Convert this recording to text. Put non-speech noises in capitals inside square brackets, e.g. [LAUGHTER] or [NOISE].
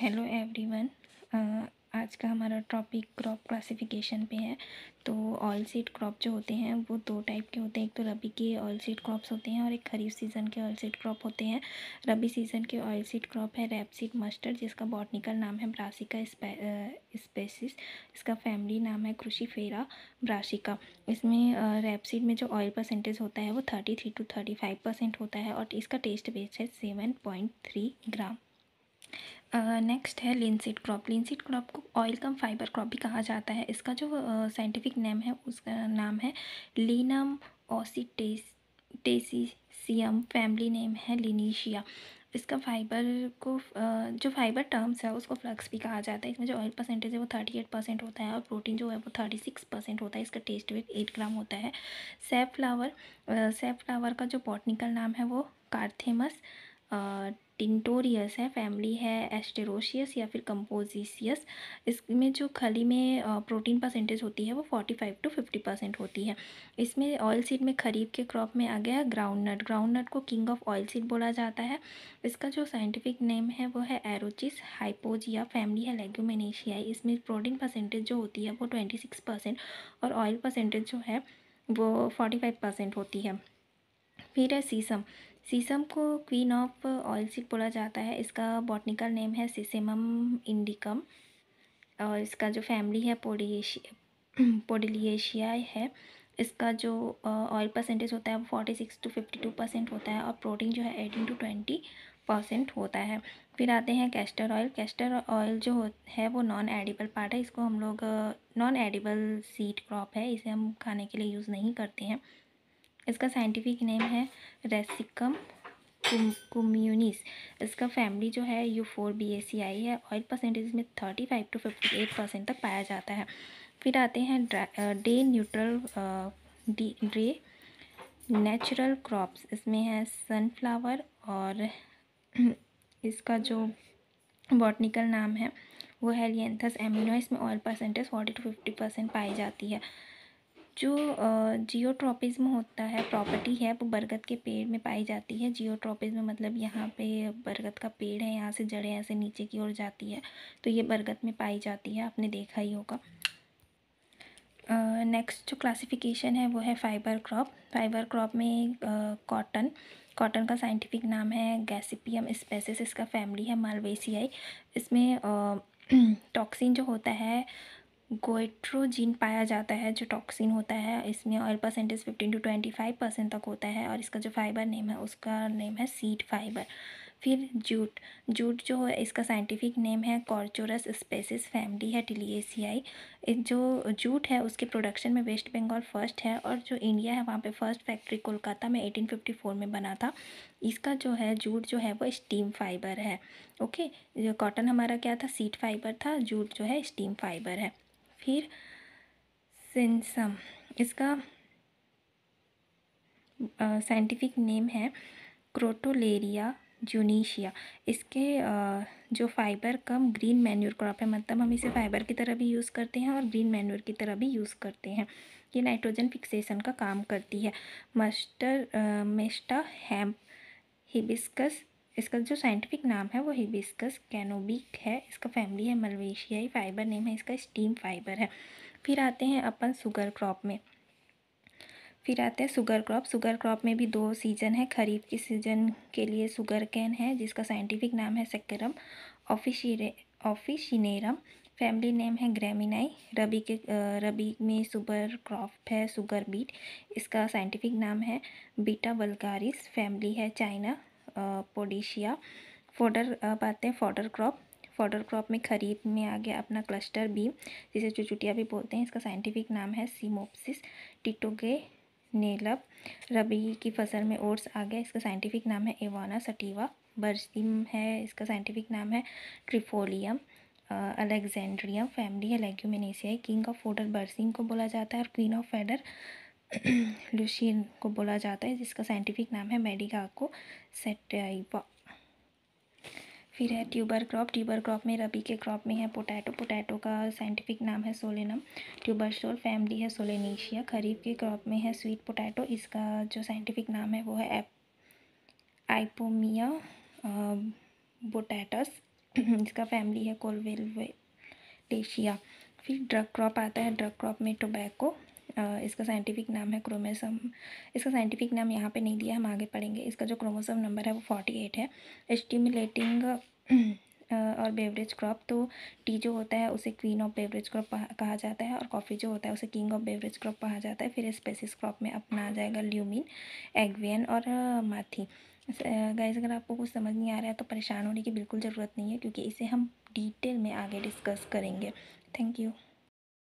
hello everyone uh, आज का हमारा टॉपिक क्रॉप क्लासिफिकेशन पे है तो ऑयल सीड क्रॉप जो होते हैं वो दो टाइप के होते हैं एक तो रबी के ऑयल सीड क्रॉप्स होते हैं और एक खरीफ सीज़न के ऑयल सीड क्रॉप होते हैं रबी सीज़न के ऑयल सीड क्रॉप है रैप सीड मस्टर्ड जिसका बॉटनिकल नाम है ब्रासिका स्पेसिस uh, इसका फैमिली नाम है फेरा ब्रासिका इसमें रैप uh, सीड में जो ऑयल परसेंटेज होता है वो thirty three to thirty five percent होता है और इसका टेस्ट बेस है seven point three gram next है लिनसीड क्रॉप लिंसिड क्रॉप को ऑयल कम फाइबर क्रॉप भी कहा जाता है इसका जो साइंटिफिक नेम है उसका नाम है लीनम ऑसीटेस फैमिली नेम है लिनीशिया इसका फाइबर को जो फाइबर टर्म्स है उसको फ्लक्स भी कहा जाता है इसमें जो ऑयल परसेंटेज है वो थर्टी एट परसेंट होता है और प्रोटीन जो है वो थर्टी सिक्स परसेंट होता है इसका टेस्ट वेट एट ग्राम होता है सेफ फ्लावर सेफ फ्लावर का जो बॉटनिकल नाम है वो कार्थेमस टिंटोरियस है फैमिली है एस्टेरोशियस या फिर कंपोजिशियस इसमें जो खली में प्रोटीन परसेंटेज होती है वो forty five to fifty percent होती है इसमें ऑयल सीड में खरीफ के क्रॉप में आ गया ग्राउंड नट ग्राउंड नट को किंग ऑफ ऑयल सीड बोला जाता है इसका जो साइंटिफिक नेम है वो है एरोचिस हाइपोजिया फैमिली है लेग्यूमेनेशियाई इसमें प्रोटीन परसेंटेज जो होती है वो ट्वेंटी सिक्स परसेंट और ऑयल परसेंटेज जो है वो फोर्टी फाइव परसेंट होती है फिर है सीसम सीसम को क्वीन ऑफ ऑयल सीड बोला जाता है इसका बॉटनिकल नेम है सीसेमम इंडिकम और इसका जो फैमिली है पोडिएशिया पोडिलिएशिया है इसका जो ऑयल परसेंटेज होता है वो forty six to fifty two percent होता है और प्रोटीन जो है एटीन टू ट्वेंटी परसेंट होता है फिर आते हैं कैस्टर ऑयल कैस्टर ऑयल जो है वो नॉन एडिबल पार्ट है इसको हम लोग नॉन एडिबल सीड क्रॉप है इसे हम खाने के लिए यूज़ नहीं करते हैं इसका साइंटिफिक नेम है रेसिकम कुम्यूनिस इसका फैमिली जो है Euphorbiaceae है ऑयल परसेंटेज में thirty five to fifty eight percent तक पाया जाता है फिर आते हैं day neutral day natural crops इसमें है सनफ्लावर और [CLEARS THROAT] इसका जो बॉटनिकल नाम है वो है लियंथस एमिनो इसमें oil percentage forty to fifty percent पाई जाती है जो जियोट्रॉपिज़्म होता है प्रॉपर्टी है वो बरगद के पेड़ में पाई जाती है जियोट्रॉपिज़्म मतलब यहाँ पे बरगद का पेड़ है यहाँ से जड़ें ऐसे नीचे की ओर जाती है तो ये बरगद में पाई जाती है आपने देखा ही होगा नेक्स्ट जो क्लासिफिकेशन है वो है फाइबर क्रॉप फाइबर क्रॉप में कॉटन कॉटन का साइंटिफिक नाम है गैसिपियम स्पेसिस इसका फैमिली है मालवेसियाई इसमें टॉक्सिन [CLEARS THROAT] जो होता है गोइट्रोजिन पाया जाता है जो टॉक्सिन होता है इसमें oil percentage fifteen to twenty five percent तक होता है और इसका जो फाइबर नेम है उसका नेम है सीड फाइबर फिर जूट जूट जो है इसका साइंटिफिक नेम है कॉर्चोरस स्पेसिस फैमिली है टिलिएसीआई जो जूट है उसके प्रोडक्शन में वेस्ट बंगाल फर्स्ट है और जो इंडिया है वहाँ पे फर्स्ट फैक्ट्री कोलकाता में 1854 में बना था इसका जो है जूट जो है वो स्टीम फाइबर है ओके कॉटन हमारा क्या था सीट फाइबर था जूट जो है स्टीम फाइबर है फिर सेंसम इसका साइंटिफिक नेम है क्रोटोलेरिया जूनीशिया इसके जो fibre cum green manure crop है मतलब हम इसे फाइबर की तरह भी यूज़ करते हैं और ग्रीन मैन्यूर की तरह भी यूज़ करते हैं ये नाइट्रोजन फिक्सेशन का काम करती है मस्टर मेस्टा हैम्प हिबिस्कस इसका जो साइंटिफिक नाम है वो हिबिस्कस कैनोबिक है इसका फैमिली है मलवेशियाई फाइबर नेम है इसका स्टीम फाइबर है फिर आते हैं अपन सुगर क्रॉप में फिर आते हैं सुगर क्रॉप सुगर क्रॉप में भी दो सीजन है खरीफ के सीजन के लिए सुगर कैन है जिसका साइंटिफिक नाम है सेकरम ऑफिशीरे ऑफिशिनेरम फैमिली नेम है ग्रेमिनाई रबी के रबी में सुगर क्रॉप है सुगर बीट इसका साइंटिफिक नाम है बीटा वलगारिस फैमिली है चाइना पोडिशिया फोडर अब आते हैं फोडर क्रॉप फोडर क्रॉप में खरीफ में आ गया अपना क्लस्टर बीम जिसे चुचुटिया भी बोलते हैं इसका साइंटिफिक नाम है सीमोप्सिस टिटोगे नेलब रबी की फसल में ओट्स आ गया इसका साइंटिफिक नाम है एवाना सटीवा बर्सिम है इसका साइंटिफिक नाम है ट्रिफोलियम अलेक्जेंड्रियम फैमिली है Leguminaceae king of fodder berseem को बोला जाता है और क्वीन ऑफ फेडर लुशियन [CLEARS THROAT] को बोला जाता है जिसका साइंटिफिक नाम है मेडिगाको सेटाइबा फिर है ट्यूबर क्रॉप ट्यूबर क्रॉप में रबी के क्रॉप में है पोटैटो पोटैटो का साइंटिफिक नाम है सोलेनम ट्यूबर शोर फैमिली है सोलेनीशिया खरीफ के क्रॉप में है स्वीट पोटैटो इसका जो साइंटिफिक नाम है वो है एप आइपोमिया बोटैटस इसका फैमिली है कोलवेलवेटेशिया फिर ड्रग क्रॉप आता है ड्रग क्रॉप में टोबैको इसका साइंटिफिक नाम है क्रोमोसोम इसका साइंटिफिक नाम यहाँ पे नहीं दिया हम आगे पढ़ेंगे इसका जो क्रोमोसोम नंबर है वो फोर्टी एट है स्टिमुलेटिंग और बेवरेज क्रॉप तो टी जो होता है उसे क्वीन ऑफ बेवरेज क्रॉप कहा जाता है और कॉफ़ी जो होता है उसे किंग ऑफ बेवरेज क्रॉप कहा जाता है फिर स्पेसिस क्रॉप में अपना आ जाएगा ल्यूमिन एग्वियन और माथी गाइस अगर आपको कुछ समझ नहीं आ रहा है तो परेशान होने की बिल्कुल ज़रूरत नहीं है क्योंकि इसे हम डिटेल में आगे डिस्कस करेंगे थैंक यू